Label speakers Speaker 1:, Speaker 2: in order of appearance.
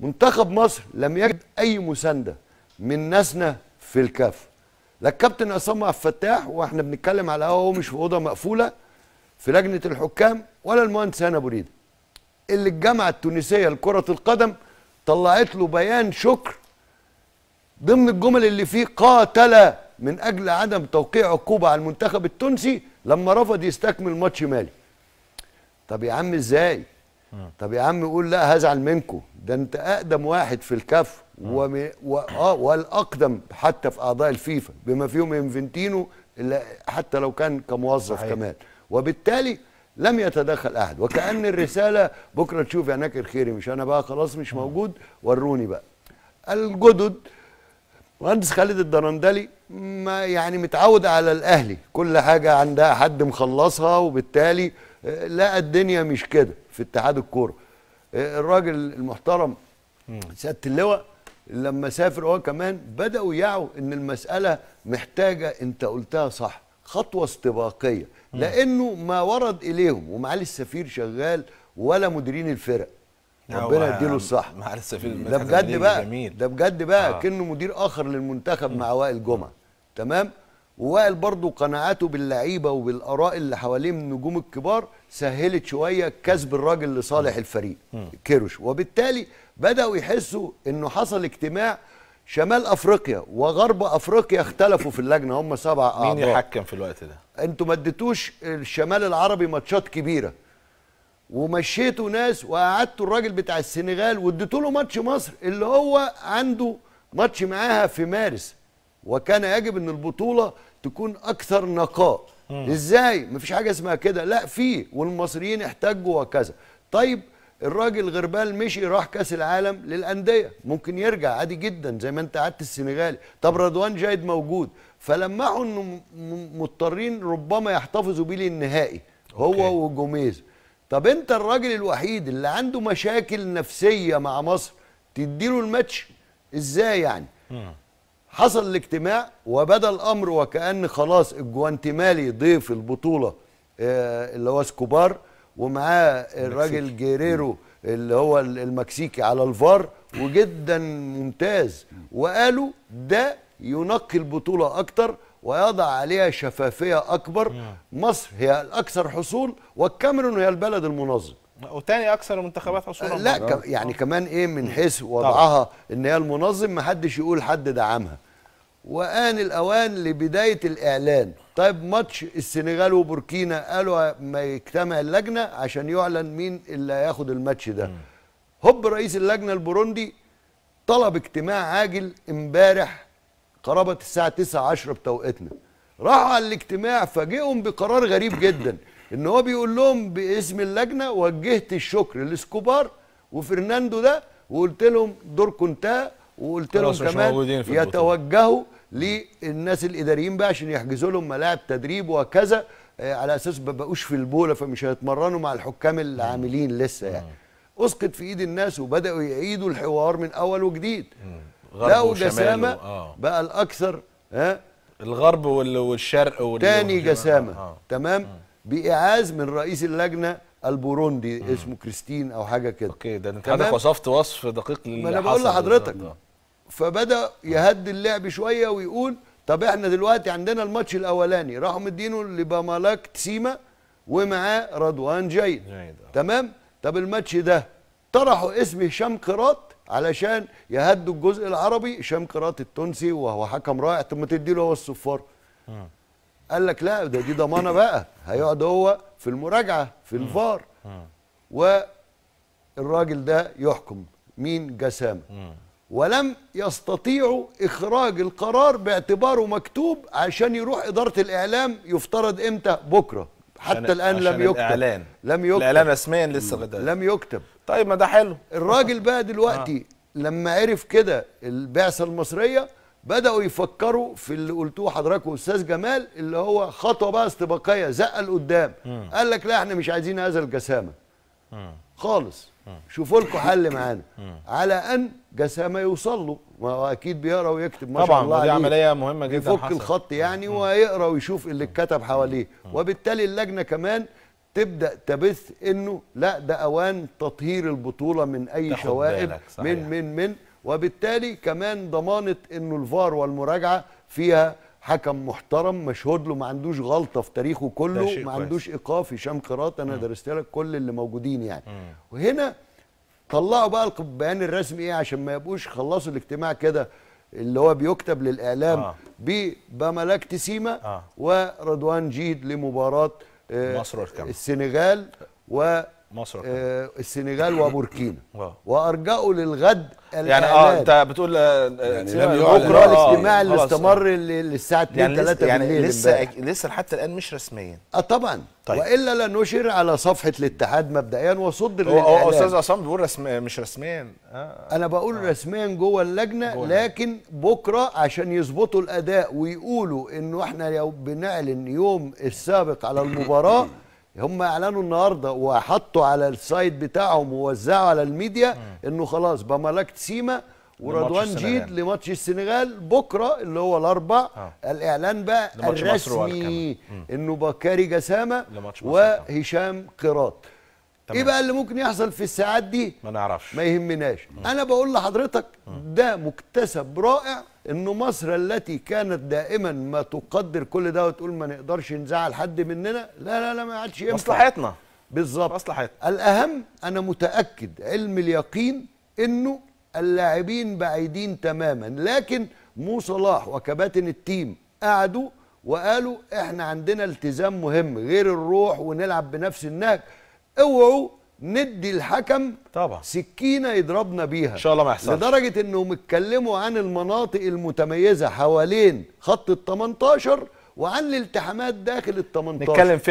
Speaker 1: منتخب مصر لم يجد اي مسانده من ناسنا في الكاف لا الكابتن عصام عبد الفتاح واحنا بنتكلم على هو مش في اوضه مقفوله في لجنه الحكام ولا المهندس هاني ابو ريده اللي الجامعه التونسيه لكره القدم طلعت له بيان شكر ضمن الجمل اللي فيه قاتل من اجل عدم توقيع عقوبه على المنتخب التونسي لما رفض يستكمل ماتش مالي طب يا عم ازاي آه. طب يا عم قول لا هزعل منكم ده انت اقدم واحد في الكاف آه. وم... و... آه والاقدم حتى في اعضاء الفيفا بما فيهم انفنتينو حتى لو كان كموظف صحيح. كمان وبالتالي لم يتدخل احد وكان الرساله بكره تشوف يا ناكر خيري مش انا بقى خلاص مش آه. موجود وروني بقى الجدد مهندس خالد الدرندلي ما يعني متعود على الاهلي كل حاجه عندها حد مخلصها وبالتالي آه، لا الدنيا مش كده في اتحاد الكوره آه، الراجل المحترم سياده اللواء لما سافر هو كمان بداوا يعوا ان المساله محتاجه انت قلتها صح خطوه استباقيه لانه ما ورد اليهم ومعالي السفير شغال ولا مديرين الفرق ربنا يديله الصح معلش ده بجد بقى جميل. ده بجد بقى آه. كانه مدير اخر للمنتخب م. مع وائل جمعه تمام ووائل برضه قناعاته باللعيبه وبالاراء اللي حواليه من النجوم الكبار سهلت شويه كسب الراجل لصالح الفريق كيروش وبالتالي بداوا يحسوا انه حصل اجتماع شمال افريقيا وغرب افريقيا اختلفوا في اللجنه هم سبع اعضاء مين يحكم في الوقت ده انتوا ما اديتوش الشمال العربي ماتشات كبيره ومشيتوا ناس وقعدتوا الراجل بتاع السنغال واديتوا له ماتش مصر اللي هو عنده ماتش معاها في مارس وكان يجب ان البطوله تكون اكثر نقاء ازاي مفيش حاجه اسمها كده لا في والمصريين احتاجوا وكذا طيب الراجل غربال مشي راح كاس العالم للانديه ممكن يرجع عادي جدا زي ما انت قعدت السنغالي طب رضوان جايد موجود فلمحوا انه مضطرين ربما يحتفظوا بيه للنهائي هو أوكي. وجوميز طب انت الراجل الوحيد اللي عنده مشاكل نفسيه مع مصر تديله الماتش ازاي يعني حصل الاجتماع وبدا الامر وكان خلاص الجوانتمالي ضيف البطوله آه، اللي هو سكوبار ومعاه الراجل جيريرو اللي هو المكسيكي على الفار وجدا ممتاز وقالوا ده ينقي البطوله اكتر ويضع عليها شفافيه اكبر مصر هي الاكثر حصول والكاميرون هي البلد المنظم وتاني اكثر المنتخبات حصولا لا كم يعني آه. كمان ايه من حيث وضعها ان هي المنظم ما حدش يقول حد دعمها وان الاوان لبدايه الاعلان طيب ماتش السنغال وبوركينا قالوا ما يجتمع اللجنه عشان يعلن مين اللي هياخد الماتش ده هوب رئيس اللجنه البروندي طلب اجتماع عاجل امبارح قرابه الساعه 9 10 بتوقيتنا راحوا على الاجتماع فاجئهم بقرار غريب جدا ان هو بيقول لهم باسم اللجنه وجهت الشكر لسكوبار وفرناندو ده وقلت لهم دوركم انتهى وقلت لهم كمان يتوجهوا للناس الاداريين بقى عشان يحجزوا لهم ملاعب تدريب وكذا آه، على اساس ما بقوش في البوله فمش هيتمرنوا مع الحكام العاملين لسه يعني اسقط في ايد الناس وبداوا يعيدوا الحوار من اول وجديد لو جسامه آه. بقى الاكثر ها الغرب والشرق وال... تاني جسامه آه. تمام آه. باعاز من رئيس اللجنه البوروندي آه. اسمه كريستين او حاجه كده اوكي ده انت حضرتك وصفت وصف دقيق للي ما انا بقول لحضرتك آه. فبدا يهدي اللعب شويه ويقول طب احنا دلوقتي عندنا الماتش الاولاني راحوا مدينه لبامالاك تسيما ومعاه رضوان جيد, جيد. آه. تمام طب الماتش ده طرحوا اسم هشام قراط علشان يهدوا الجزء العربي هشام قراط التونسي وهو حكم رائع طب ما له هو الصفار آه. قال لك لا ده دي ضمانه بقى هيقعد هو في المراجعه في آه. الفار آه. والراجل ده يحكم مين جسامه ولم يستطيعوا اخراج القرار باعتباره مكتوب عشان يروح اداره الاعلام يفترض امتى بكره حتى الان لم يكتب الإعلان. لم يكتب الاعلان رسميا لسه لم يكتب طيب ما ده حلو الراجل بقى دلوقتي آه. لما عرف كده البعثه المصريه بداوا يفكروا في اللي قلتوه حضراتكم استاذ جمال اللي هو خطوه بقى استباقيه زقه لقدام قال لك لا احنا مش عايزين هذا الجسامه مم. خالص شوفوا لكم حل معانا على ان جسامه يوصل له ما هو اكيد بيقرا ويكتب ما شاء الله طبعا دي عمليه مهمه جدا يفك الخط يعني ويقرا ويشوف اللي اتكتب حواليه وبالتالي اللجنه كمان تبدا تبث انه لا ده اوان تطهير البطوله من اي شوائب من من من وبالتالي كمان ضمانه انه الفار والمراجعه فيها حكم محترم مشهود له ما عندوش غلطه في تاريخه كله ما عندوش ايقاف هشام قراط انا درست لك كل اللي موجودين يعني مم. وهنا طلعوا بقى البيان الرسمي ايه عشان ما يبقوش خلصوا الاجتماع كده اللي هو بيكتب للاعلام آه. بملاك تسيمه آه. ورضوان جيد لمباراه آه، مصر والكاميرون السنغال و مصر آه السنغال وبوركينا اه. وارجعوا للغد يعني اه انت بتقول آه، آه، يعني بكره الاجتماع اللي استمر للساعه 2 3 يعني, يعني لسه لسه لحد الان مش رسميا اه طبعا طيب. والا لنشر على صفحه الاتحاد مبدئيا وصدر هو استاذ عصام بيقول رسمي مش رسميا آه. انا بقول آه. رسميا جوه اللجنه جوه لكن بكره عشان يظبطوا الاداء ويقولوا انه احنا بنعلن يوم السابق على المباراه هم اعلنوا النهارده وحطوا على السايد بتاعهم ووزعوا على الميديا انه خلاص بملكت سيما ورضوان جيد لماتش السنغال بكره اللي هو الاربع آه. الاعلان بقى الرسمي انه بكاري جسامه وهشام قراط تمام. ايه بقى اللي ممكن يحصل في الساعات دي ما نعرفش ما يهمناش مم. انا بقول لحضرتك مم. ده مكتسب رائع ان مصر التي كانت دائما ما تقدر كل ده وتقول ما نقدرش نزعل حد مننا لا لا لا ما عادش ينفع مصلحتنا بالظبط مصلحتنا الاهم انا متاكد علم اليقين انه اللاعبين بعيدين تماما لكن مو صلاح وكباتن التيم قعدوا وقالوا احنا عندنا التزام مهم غير الروح ونلعب بنفس النهج اوعوا ندي الحكم طبعا سكينه يضربنا بيها ان شاء الله ما يحصلش لدرجه انهم اتكلموا عن المناطق المتميزه حوالين خط ال 18 وعن الالتحامات داخل ال 18 نتكلم فيها